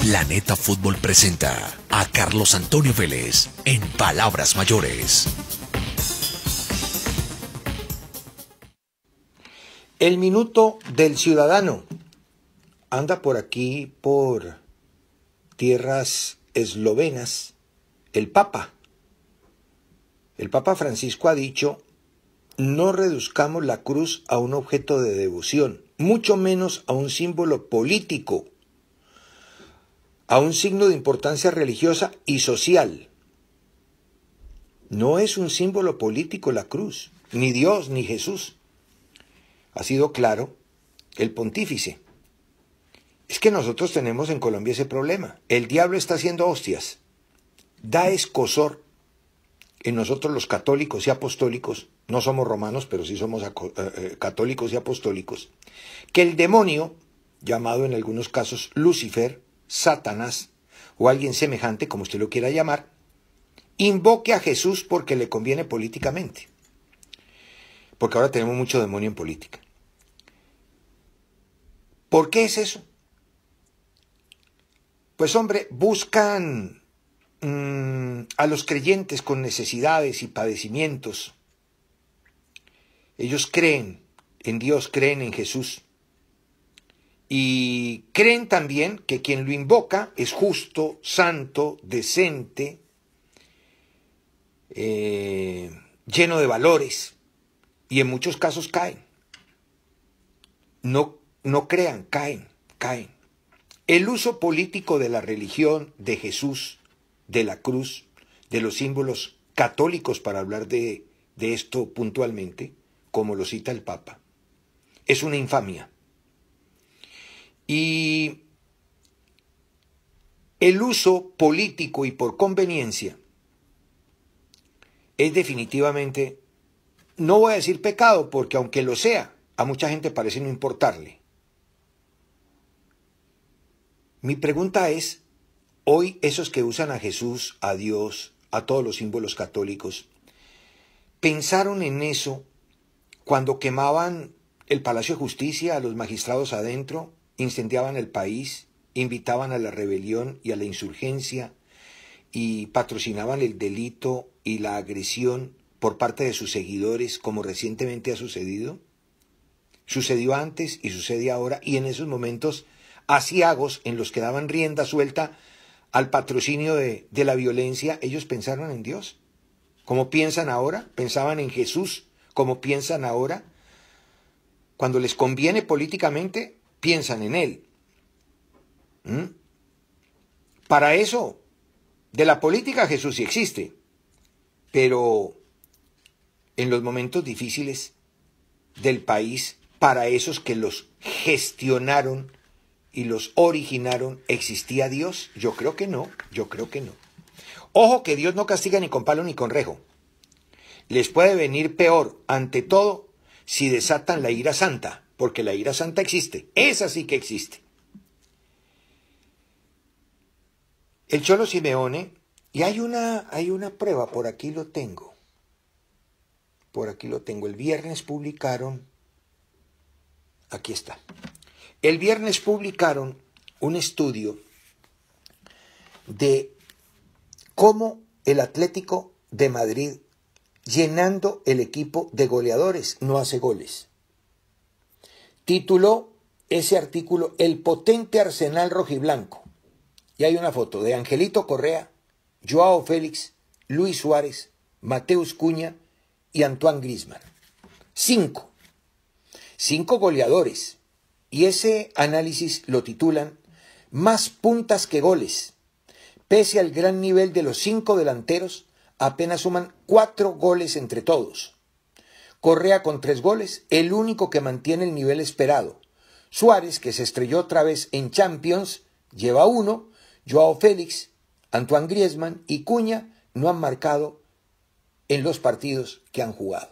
Planeta Fútbol presenta a Carlos Antonio Vélez en Palabras Mayores. El minuto del ciudadano anda por aquí, por tierras eslovenas, el Papa. El Papa Francisco ha dicho, no reduzcamos la cruz a un objeto de devoción, mucho menos a un símbolo político a un signo de importancia religiosa y social. No es un símbolo político la cruz, ni Dios ni Jesús. Ha sido claro el pontífice. Es que nosotros tenemos en Colombia ese problema. El diablo está haciendo hostias. Da escosor. En nosotros los católicos y apostólicos, no somos romanos, pero sí somos eh, eh, católicos y apostólicos, que el demonio, llamado en algunos casos Lucifer, Satanás o alguien semejante, como usted lo quiera llamar, invoque a Jesús porque le conviene políticamente. Porque ahora tenemos mucho demonio en política. ¿Por qué es eso? Pues hombre, buscan mm, a los creyentes con necesidades y padecimientos. Ellos creen en Dios, creen en Jesús y creen también que quien lo invoca es justo, santo, decente, eh, lleno de valores. Y en muchos casos caen. No, no crean, caen, caen. El uso político de la religión, de Jesús, de la cruz, de los símbolos católicos para hablar de esto puntualmente, como lo cita el Papa, es una infamia y el uso político y por conveniencia es definitivamente, no voy a decir pecado, porque aunque lo sea, a mucha gente parece no importarle. Mi pregunta es, hoy esos que usan a Jesús, a Dios, a todos los símbolos católicos, pensaron en eso cuando quemaban el Palacio de Justicia, a los magistrados adentro, incendiaban el país, invitaban a la rebelión y a la insurgencia y patrocinaban el delito y la agresión por parte de sus seguidores, como recientemente ha sucedido? Sucedió antes y sucede ahora, y en esos momentos asiagos en los que daban rienda suelta al patrocinio de, de la violencia, ellos pensaron en Dios. Como piensan ahora, pensaban en Jesús, como piensan ahora. Cuando les conviene políticamente, piensan en él. ¿Mm? Para eso, de la política Jesús sí existe, pero en los momentos difíciles del país, para esos que los gestionaron y los originaron, ¿existía Dios? Yo creo que no, yo creo que no. Ojo que Dios no castiga ni con palo ni con rejo. Les puede venir peor, ante todo, si desatan la ira santa porque la ira santa existe, esa sí que existe. El Cholo Simeone, y hay una, hay una prueba, por aquí lo tengo, por aquí lo tengo, el viernes publicaron, aquí está, el viernes publicaron un estudio de cómo el Atlético de Madrid, llenando el equipo de goleadores, no hace goles tituló ese artículo, El potente arsenal rojiblanco. Y hay una foto de Angelito Correa, Joao Félix, Luis Suárez, Mateus Cuña y Antoine Grisman. Cinco. Cinco goleadores. Y ese análisis lo titulan Más puntas que goles. Pese al gran nivel de los cinco delanteros, apenas suman cuatro goles entre todos. Correa con tres goles, el único que mantiene el nivel esperado. Suárez, que se estrelló otra vez en Champions, lleva uno. Joao Félix, Antoine Griezmann y Cuña no han marcado en los partidos que han jugado.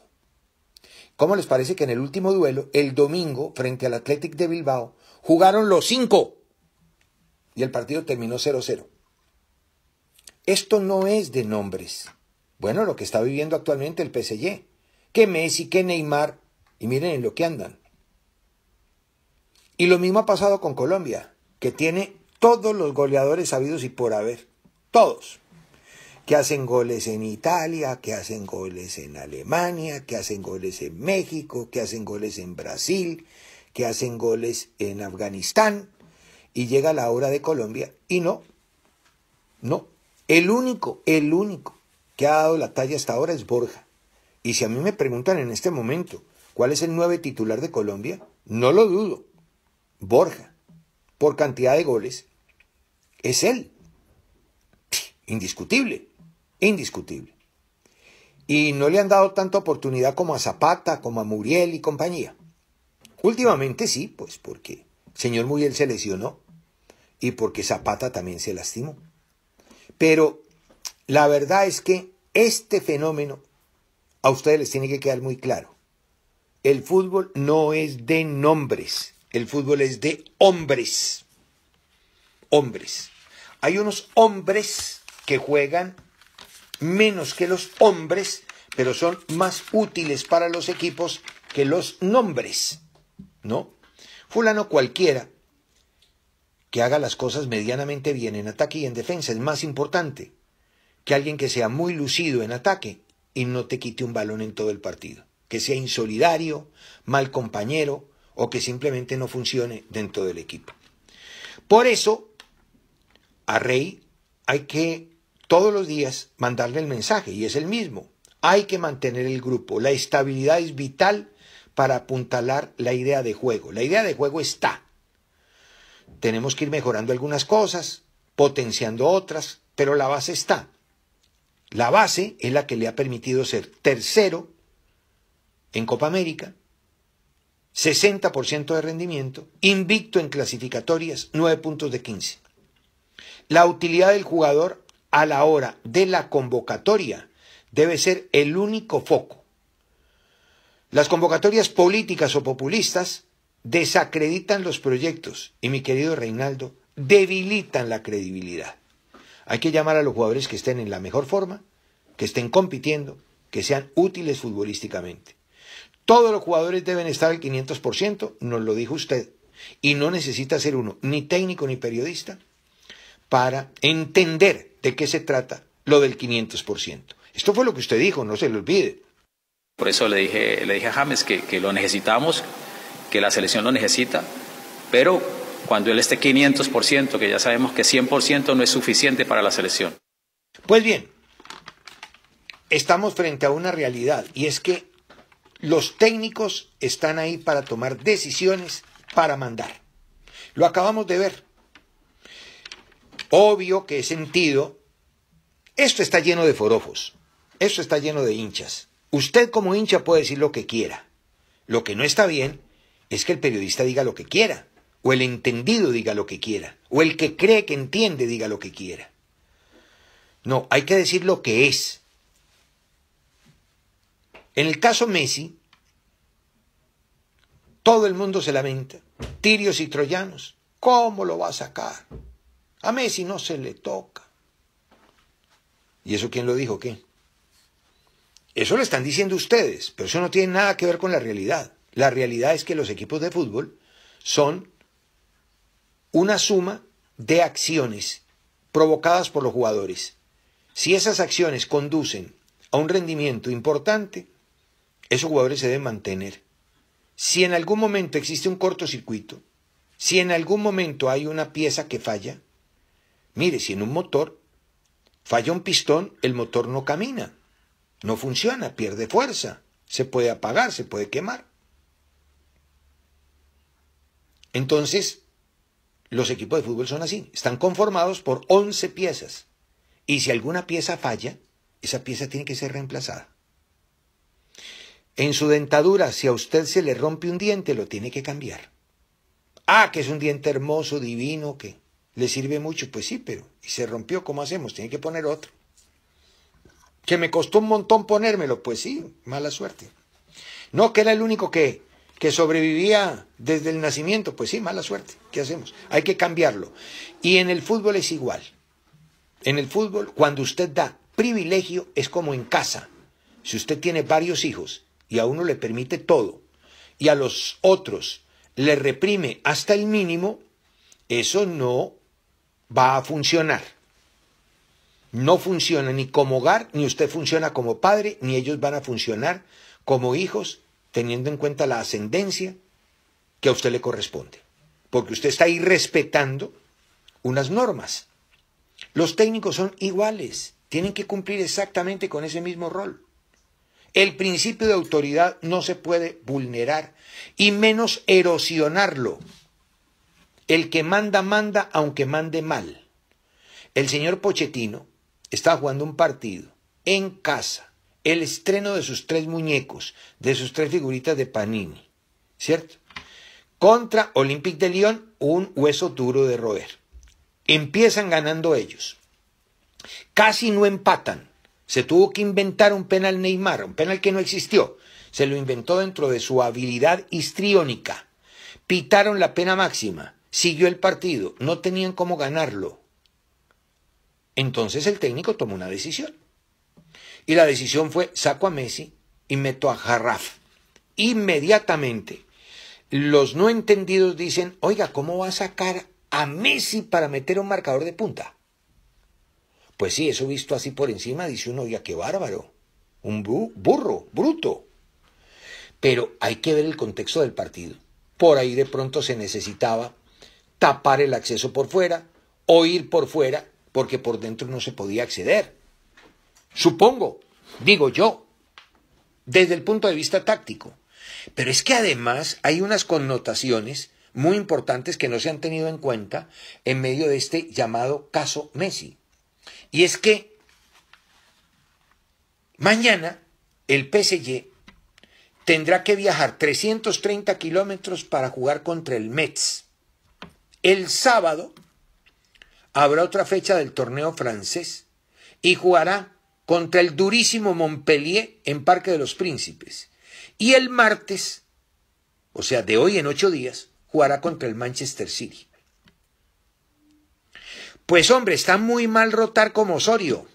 ¿Cómo les parece que en el último duelo, el domingo, frente al Athletic de Bilbao, jugaron los cinco y el partido terminó 0-0? Esto no es de nombres. Bueno, lo que está viviendo actualmente el PSG que Messi, que Neymar, y miren en lo que andan. Y lo mismo ha pasado con Colombia, que tiene todos los goleadores sabidos y por haber, todos, que hacen goles en Italia, que hacen goles en Alemania, que hacen goles en México, que hacen goles en Brasil, que hacen goles en Afganistán, y llega la hora de Colombia y no, no, el único, el único que ha dado la talla hasta ahora es Borja. Y si a mí me preguntan en este momento cuál es el nueve titular de Colombia, no lo dudo. Borja, por cantidad de goles, es él. Indiscutible, indiscutible. Y no le han dado tanta oportunidad como a Zapata, como a Muriel y compañía. Últimamente sí, pues porque señor Muriel se lesionó y porque Zapata también se lastimó. Pero la verdad es que este fenómeno a ustedes les tiene que quedar muy claro. El fútbol no es de nombres, el fútbol es de hombres. Hombres. Hay unos hombres que juegan menos que los hombres, pero son más útiles para los equipos que los nombres, ¿no? Fulano cualquiera que haga las cosas medianamente bien en ataque y en defensa es más importante que alguien que sea muy lucido en ataque y no te quite un balón en todo el partido, que sea insolidario, mal compañero o que simplemente no funcione dentro del equipo. Por eso, a Rey hay que todos los días mandarle el mensaje y es el mismo. Hay que mantener el grupo. La estabilidad es vital para apuntalar la idea de juego. La idea de juego está. Tenemos que ir mejorando algunas cosas, potenciando otras, pero la base está. La base es la que le ha permitido ser tercero en Copa América, 60% de rendimiento, invicto en clasificatorias, 9 puntos de 15. La utilidad del jugador a la hora de la convocatoria debe ser el único foco. Las convocatorias políticas o populistas desacreditan los proyectos y, mi querido Reinaldo, debilitan la credibilidad. Hay que llamar a los jugadores que estén en la mejor forma, que estén compitiendo, que sean útiles futbolísticamente. Todos los jugadores deben estar al 500%, nos lo dijo usted, y no necesita ser uno, ni técnico ni periodista, para entender de qué se trata lo del 500%. Esto fue lo que usted dijo, no se lo olvide. Por eso le dije, le dije a James que, que lo necesitamos, que la selección lo necesita, pero cuando él esté 500%, que ya sabemos que 100% no es suficiente para la selección. Pues bien, estamos frente a una realidad y es que los técnicos están ahí para tomar decisiones, para mandar. Lo acabamos de ver. Obvio que he sentido, esto está lleno de forofos, esto está lleno de hinchas. Usted como hincha puede decir lo que quiera. Lo que no está bien es que el periodista diga lo que quiera o el entendido diga lo que quiera, o el que cree que entiende diga lo que quiera. No, hay que decir lo que es. En el caso Messi, todo el mundo se lamenta, tirios y troyanos, ¿cómo lo va a sacar? A Messi no se le toca. ¿Y eso quién lo dijo? ¿Qué? Eso lo están diciendo ustedes, pero eso no tiene nada que ver con la realidad. La realidad es que los equipos de fútbol son una suma de acciones provocadas por los jugadores. Si esas acciones conducen a un rendimiento importante, esos jugadores se deben mantener. Si en algún momento existe un cortocircuito, si en algún momento hay una pieza que falla, mire, si en un motor falla un pistón, el motor no camina, no funciona, pierde fuerza, se puede apagar, se puede quemar. Entonces, los equipos de fútbol son así, están conformados por 11 piezas. Y si alguna pieza falla, esa pieza tiene que ser reemplazada. En su dentadura, si a usted se le rompe un diente, lo tiene que cambiar. Ah, que es un diente hermoso, divino, que le sirve mucho. Pues sí, pero y se rompió, ¿cómo hacemos? Tiene que poner otro. Que me costó un montón ponérmelo, pues sí, mala suerte. No, que era el único que que sobrevivía desde el nacimiento, pues sí, mala suerte, ¿qué hacemos? Hay que cambiarlo. Y en el fútbol es igual. En el fútbol, cuando usted da privilegio, es como en casa. Si usted tiene varios hijos y a uno le permite todo y a los otros le reprime hasta el mínimo, eso no va a funcionar. No funciona ni como hogar, ni usted funciona como padre, ni ellos van a funcionar como hijos teniendo en cuenta la ascendencia que a usted le corresponde, porque usted está ahí respetando unas normas. Los técnicos son iguales, tienen que cumplir exactamente con ese mismo rol. El principio de autoridad no se puede vulnerar y menos erosionarlo. El que manda, manda, aunque mande mal. El señor Pochettino está jugando un partido en casa el estreno de sus tres muñecos, de sus tres figuritas de Panini, ¿cierto? Contra Olympique de Lyon, un hueso duro de roer. Empiezan ganando ellos. Casi no empatan. Se tuvo que inventar un penal Neymar, un penal que no existió. Se lo inventó dentro de su habilidad histriónica. Pitaron la pena máxima. Siguió el partido. No tenían cómo ganarlo. Entonces el técnico tomó una decisión y la decisión fue, saco a Messi y meto a Jarraf. Inmediatamente. Los no entendidos dicen, oiga, ¿cómo va a sacar a Messi para meter un marcador de punta? Pues sí, eso visto así por encima, dice uno, oiga, qué bárbaro. Un burro, bruto. Pero hay que ver el contexto del partido. Por ahí de pronto se necesitaba tapar el acceso por fuera o ir por fuera porque por dentro no se podía acceder. Supongo, digo yo, desde el punto de vista táctico. Pero es que además hay unas connotaciones muy importantes que no se han tenido en cuenta en medio de este llamado caso Messi. Y es que mañana el PSG tendrá que viajar 330 kilómetros para jugar contra el Metz. El sábado habrá otra fecha del torneo francés y jugará contra el durísimo Montpellier en Parque de los Príncipes. Y el martes, o sea, de hoy en ocho días, jugará contra el Manchester City. Pues hombre, está muy mal rotar como Osorio,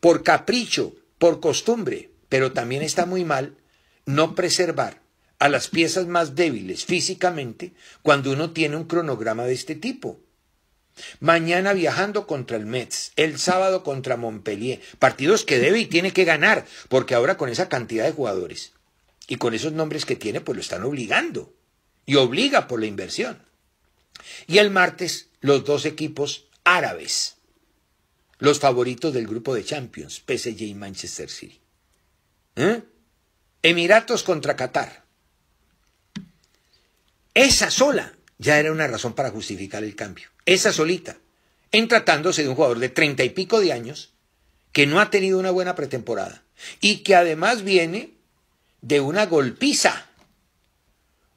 por capricho, por costumbre, pero también está muy mal no preservar a las piezas más débiles físicamente cuando uno tiene un cronograma de este tipo. Mañana viajando contra el Mets, el sábado contra Montpellier, partidos que debe y tiene que ganar, porque ahora con esa cantidad de jugadores y con esos nombres que tiene, pues lo están obligando y obliga por la inversión. Y el martes, los dos equipos árabes, los favoritos del grupo de Champions, PSG y Manchester City. ¿Eh? Emiratos contra Qatar. Esa sola ya era una razón para justificar el cambio. Esa solita, en tratándose de un jugador de treinta y pico de años, que no ha tenido una buena pretemporada y que además viene de una golpiza.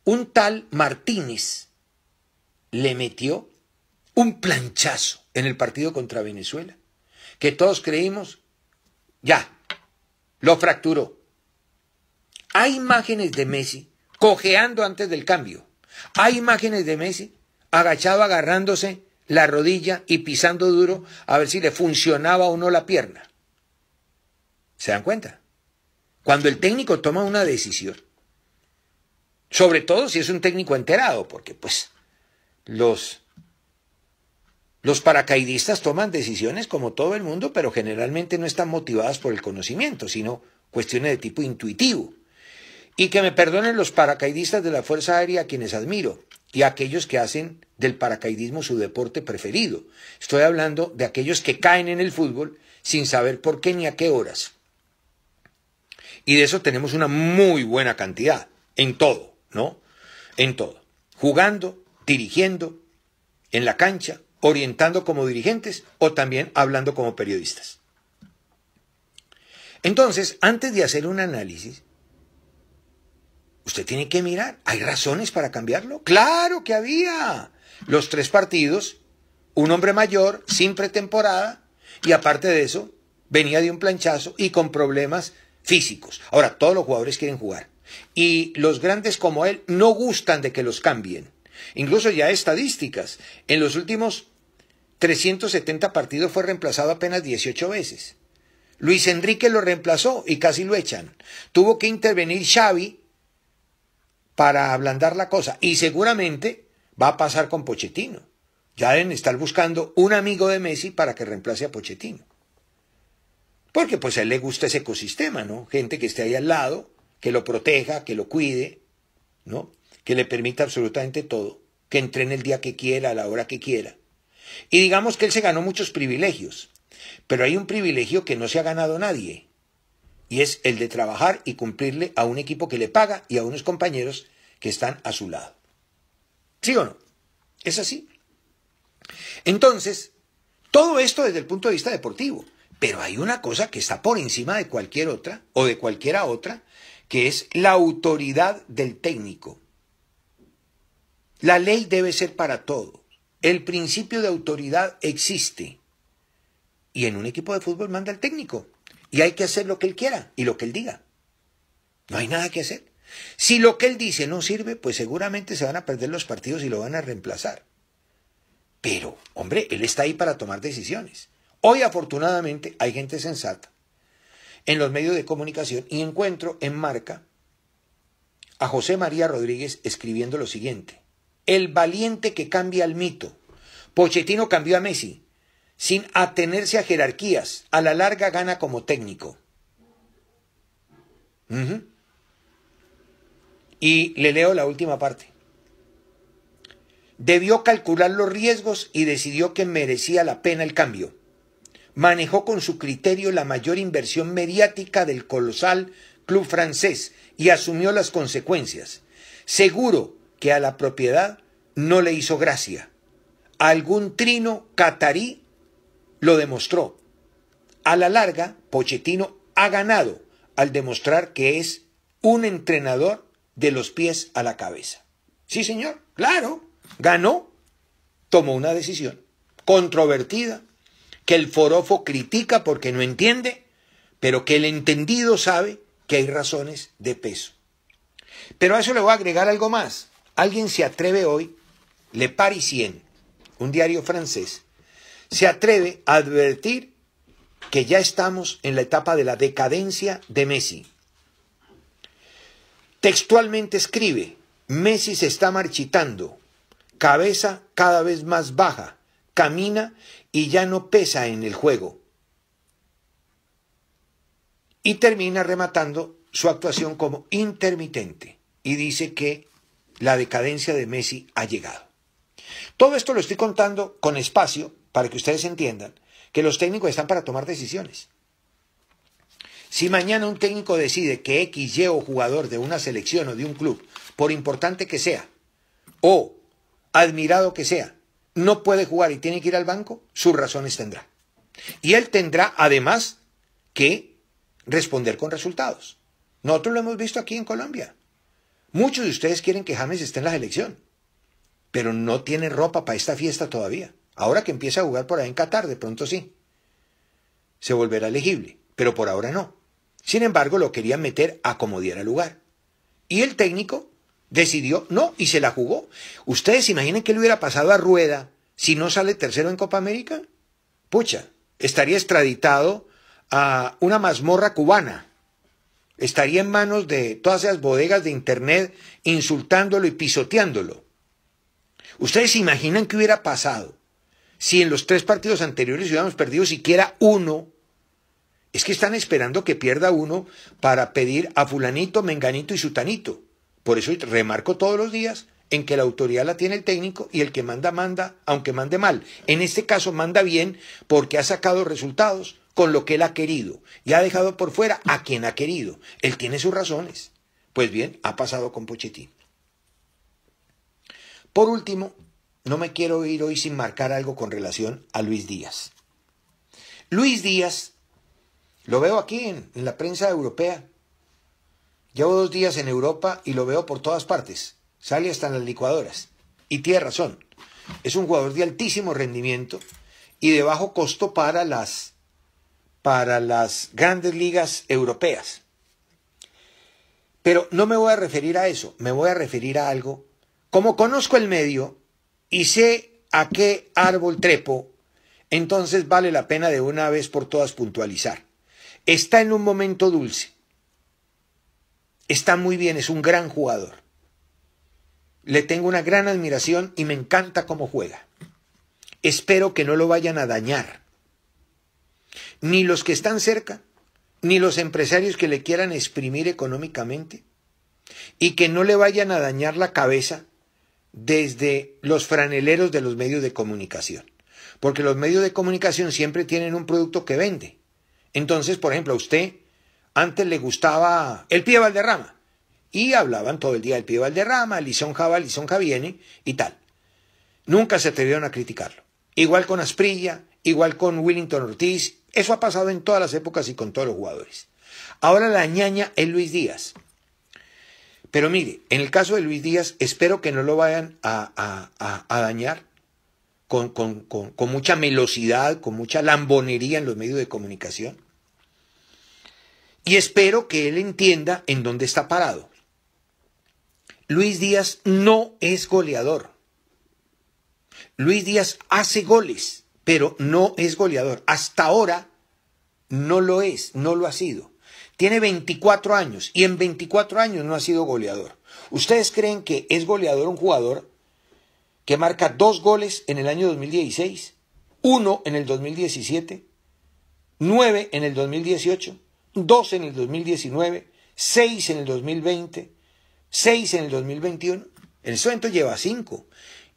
Un tal Martínez le metió un planchazo en el partido contra Venezuela, que todos creímos, ya, lo fracturó. Hay imágenes de Messi cojeando antes del cambio. Hay imágenes de Messi agachado agarrándose la rodilla y pisando duro a ver si le funcionaba o no la pierna. ¿Se dan cuenta? Cuando el técnico toma una decisión, sobre todo si es un técnico enterado, porque pues los los paracaidistas toman decisiones como todo el mundo, pero generalmente no están motivadas por el conocimiento, sino cuestiones de tipo intuitivo. Y que me perdonen los paracaidistas de la Fuerza Aérea a quienes admiro y aquellos que hacen del paracaidismo su deporte preferido. Estoy hablando de aquellos que caen en el fútbol sin saber por qué ni a qué horas. Y de eso tenemos una muy buena cantidad, en todo, ¿no? En todo. Jugando, dirigiendo, en la cancha, orientando como dirigentes o también hablando como periodistas. Entonces, antes de hacer un análisis, Usted tiene que mirar, ¿hay razones para cambiarlo? Claro que había. Los tres partidos, un hombre mayor, sin pretemporada, y aparte de eso, venía de un planchazo y con problemas físicos. Ahora, todos los jugadores quieren jugar. Y los grandes como él no gustan de que los cambien. Incluso ya estadísticas. En los últimos 370 partidos fue reemplazado apenas 18 veces. Luis Enrique lo reemplazó y casi lo echan. Tuvo que intervenir Xavi para ablandar la cosa. Y seguramente va a pasar con Pochettino. Ya deben estar buscando un amigo de Messi para que reemplace a Pochettino. Porque pues a él le gusta ese ecosistema, ¿no? Gente que esté ahí al lado, que lo proteja, que lo cuide, ¿no? Que le permita absolutamente todo, que entrene el día que quiera, a la hora que quiera. Y digamos que él se ganó muchos privilegios, pero hay un privilegio que no se ha ganado nadie, y es el de trabajar y cumplirle a un equipo que le paga y a unos compañeros que están a su lado. ¿Sí o no? Es así. Entonces, todo esto desde el punto de vista deportivo, pero hay una cosa que está por encima de cualquier otra o de cualquiera otra, que es la autoridad del técnico. La ley debe ser para todo. El principio de autoridad existe. Y en un equipo de fútbol manda el técnico. Y hay que hacer lo que él quiera y lo que él diga. No hay nada que hacer. Si lo que él dice no sirve, pues seguramente se van a perder los partidos y lo van a reemplazar. Pero, hombre, él está ahí para tomar decisiones. Hoy afortunadamente hay gente sensata en los medios de comunicación y encuentro en marca a José María Rodríguez escribiendo lo siguiente. El valiente que cambia el mito. Pochettino cambió a Messi sin atenerse a jerarquías. A la larga gana como técnico. Y le leo la última parte. Debió calcular los riesgos y decidió que merecía la pena el cambio. Manejó con su criterio la mayor inversión mediática del colosal club francés y asumió las consecuencias. Seguro que a la propiedad no le hizo gracia. Algún trino catarí lo demostró. A la larga, Pochettino ha ganado al demostrar que es un entrenador de los pies a la cabeza. Sí, señor, claro, ganó, tomó una decisión controvertida que el forofo critica porque no entiende, pero que el entendido sabe que hay razones de peso. Pero a eso le voy a agregar algo más. Alguien se atreve hoy, Le Parisien, un diario francés, se atreve a advertir que ya estamos en la etapa de la decadencia de Messi. Textualmente escribe, Messi se está marchitando, cabeza cada vez más baja, camina y ya no pesa en el juego. Y termina rematando su actuación como intermitente y dice que la decadencia de Messi ha llegado. Todo esto lo estoy contando con espacio para que ustedes entiendan que los técnicos están para tomar decisiones. Si mañana un técnico decide que X, o jugador de una selección o de un club, por importante que sea, o admirado que sea, no puede jugar y tiene que ir al banco, sus razones tendrá. Y él tendrá además que responder con resultados. Nosotros lo hemos visto aquí en Colombia. Muchos de ustedes quieren que James esté en la selección, pero no tiene ropa para esta fiesta todavía. Ahora que empieza a jugar por ahí en Qatar, de pronto sí. Se volverá elegible, pero por ahora no. Sin embargo, lo querían meter a como diera lugar. Y el técnico decidió no y se la jugó. ¿Ustedes imaginen qué le hubiera pasado a Rueda si no sale tercero en Copa América? Pucha, estaría extraditado a una mazmorra cubana. Estaría en manos de todas esas bodegas de Internet insultándolo y pisoteándolo. ¿Ustedes se imaginan qué hubiera pasado si en los tres partidos anteriores hubiéramos perdido siquiera uno, es que están esperando que pierda uno para pedir a fulanito, menganito y sutanito. Por eso remarco todos los días en que la autoridad la tiene el técnico y el que manda manda, aunque mande mal. En este caso manda bien porque ha sacado resultados con lo que él ha querido y ha dejado por fuera a quien ha querido. Él tiene sus razones. Pues bien, ha pasado con Pochettino. Por último, no me quiero ir hoy sin marcar algo con relación a Luis Díaz. Luis Díaz, lo veo aquí en, la prensa europea. Llevo dos días en Europa y lo veo por todas partes. Sale hasta en las licuadoras. Y tiene razón. Es un jugador de altísimo rendimiento y de bajo costo para las, para las grandes ligas europeas. Pero no me voy a referir a eso, me voy a referir a algo. Como conozco el medio, y sé a qué árbol trepo, entonces vale la pena de una vez por todas puntualizar. Está en un momento dulce. Está muy bien, es un gran jugador. Le tengo una gran admiración y me encanta cómo juega. Espero que no lo vayan a dañar. Ni los que están cerca, ni los empresarios que le quieran exprimir económicamente, y que no le vayan a dañar la cabeza desde los franeleros de los medios de comunicación. Porque los medios de comunicación siempre tienen un producto que vende. Entonces, por ejemplo, a usted antes le gustaba el pie Valderrama. Y hablaban todo el día del pie Valderrama, Lisón Javal, Lisonja viene y tal. Nunca se atrevieron a criticarlo. Igual con Asprilla, igual con Willington Ortiz. Eso ha pasado en todas las épocas y con todos los jugadores. Ahora la ñaña es Luis Díaz. Pero mire, en el caso de Luis Díaz, espero que no lo vayan a, dañar con, con, mucha melosidad, con mucha lambonería en los medios de comunicación. Y espero que él entienda en dónde está parado. Luis Díaz no es goleador. Luis Díaz hace goles, pero no es goleador. Hasta ahora no lo es, no lo ha sido. Tiene 24 años y en 24 años no ha sido goleador. ¿Ustedes creen que es goleador un jugador que marca dos goles en el año 2016, uno en el 2017, nueve en el 2018, dos en el 2019, seis en el 2020, seis en el 2021? el suento lleva cinco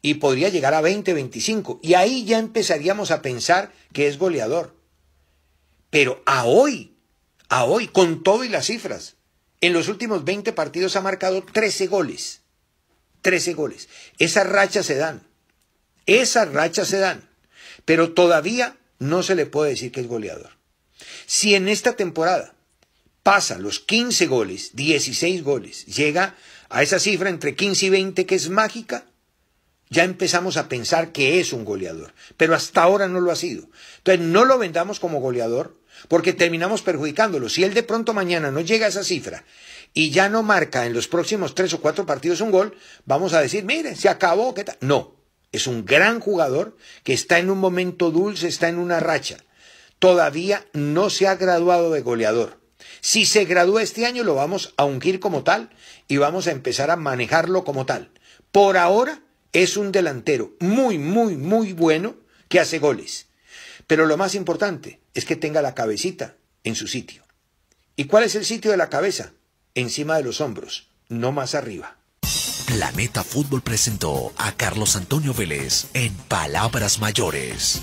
y podría llegar a 20, 25. Y ahí ya empezaríamos a pensar que es goleador. Pero a hoy a hoy, con todo y las cifras. En los últimos 20 partidos ha marcado 13 goles. 13 goles. Esas rachas se dan. Esas rachas se dan. Pero todavía no se le puede decir que es goleador. Si en esta temporada pasa los 15 goles, 16 goles, llega a esa cifra entre 15 y 20 que es mágica, ya empezamos a pensar que es un goleador. Pero hasta ahora no lo ha sido. Entonces no lo vendamos como goleador, porque terminamos perjudicándolo. Si él de pronto mañana no llega a esa cifra y ya no marca en los próximos tres o cuatro partidos un gol, vamos a decir, mire, se acabó, ¿qué tal? No, es un gran jugador que está en un momento dulce, está en una racha. Todavía no se ha graduado de goleador. Si se gradúa este año lo vamos a ungir como tal y vamos a empezar a manejarlo como tal. Por ahora es un delantero muy, muy, muy bueno que hace goles. Pero lo más importante es que tenga la cabecita en su sitio. ¿Y cuál es el sitio de la cabeza? Encima de los hombros, no más arriba. Planeta Fútbol presentó a Carlos Antonio Vélez en Palabras Mayores.